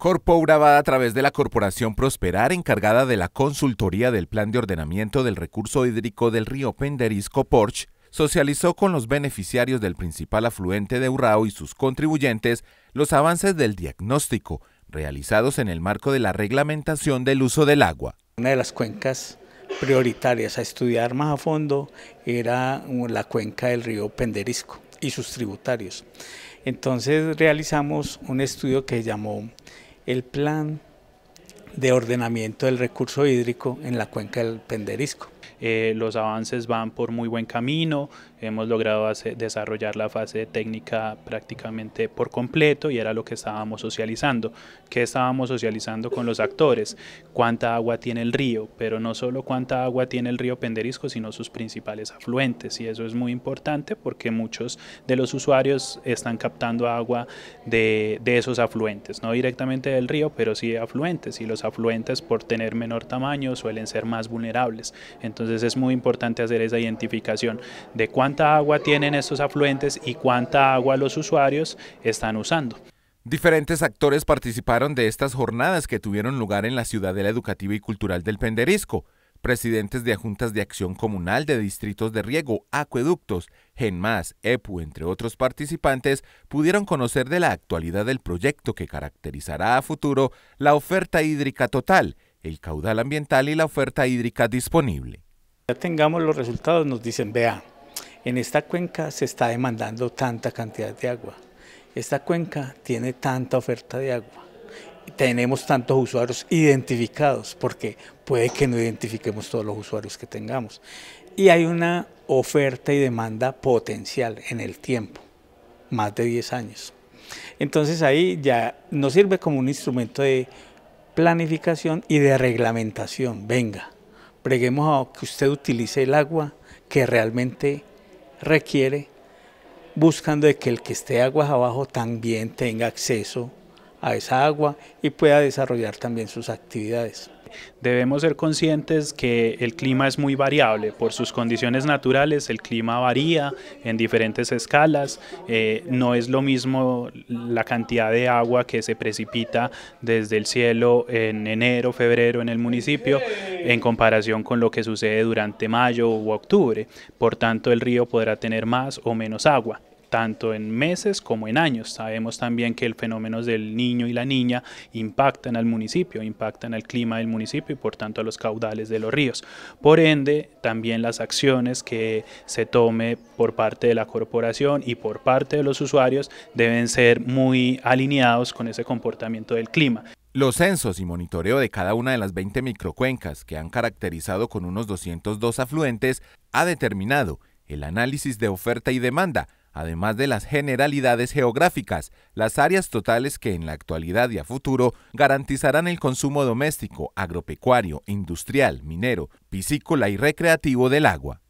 Corpo grabada a través de la Corporación Prosperar, encargada de la consultoría del Plan de Ordenamiento del Recurso Hídrico del Río Penderisco Porch, socializó con los beneficiarios del principal afluente de Urrao y sus contribuyentes los avances del diagnóstico realizados en el marco de la reglamentación del uso del agua. Una de las cuencas prioritarias a estudiar más a fondo era la cuenca del río Penderisco y sus tributarios. Entonces realizamos un estudio que llamó el plan de ordenamiento del recurso hídrico en la cuenca del Penderisco. Eh, los avances van por muy buen camino, hemos logrado desarrollar la fase técnica prácticamente por completo y era lo que estábamos socializando. ¿Qué estábamos socializando con los actores? ¿Cuánta agua tiene el río? Pero no solo cuánta agua tiene el río Penderisco, sino sus principales afluentes y eso es muy importante porque muchos de los usuarios están captando agua de, de esos afluentes, no directamente del río, pero sí afluentes y los afluentes por tener menor tamaño suelen ser más vulnerables. Entonces entonces es muy importante hacer esa identificación de cuánta agua tienen estos afluentes y cuánta agua los usuarios están usando. Diferentes actores participaron de estas jornadas que tuvieron lugar en la Ciudadela Educativa y Cultural del Penderisco presidentes de juntas de acción comunal de distritos de riego, acueductos, GENMAS, EPU, entre otros participantes, pudieron conocer de la actualidad del proyecto que caracterizará a futuro la oferta hídrica total, el caudal ambiental y la oferta hídrica disponible tengamos los resultados, nos dicen, vea, en esta cuenca se está demandando tanta cantidad de agua, esta cuenca tiene tanta oferta de agua, tenemos tantos usuarios identificados, porque puede que no identifiquemos todos los usuarios que tengamos. Y hay una oferta y demanda potencial en el tiempo, más de 10 años. Entonces ahí ya nos sirve como un instrumento de planificación y de reglamentación. Venga, Preguemos a que usted utilice el agua que realmente requiere, buscando de que el que esté aguas abajo también tenga acceso a esa agua y pueda desarrollar también sus actividades. Debemos ser conscientes que el clima es muy variable, por sus condiciones naturales el clima varía en diferentes escalas, eh, no es lo mismo la cantidad de agua que se precipita desde el cielo en enero, febrero en el municipio en comparación con lo que sucede durante mayo u octubre. Por tanto, el río podrá tener más o menos agua tanto en meses como en años. Sabemos también que el fenómeno del niño y la niña impactan al municipio, impactan al clima del municipio y por tanto a los caudales de los ríos. Por ende, también las acciones que se tome por parte de la corporación y por parte de los usuarios deben ser muy alineados con ese comportamiento del clima. Los censos y monitoreo de cada una de las 20 microcuencas que han caracterizado con unos 202 afluentes ha determinado el análisis de oferta y demanda, además de las generalidades geográficas, las áreas totales que en la actualidad y a futuro garantizarán el consumo doméstico, agropecuario, industrial, minero, piscícola y recreativo del agua.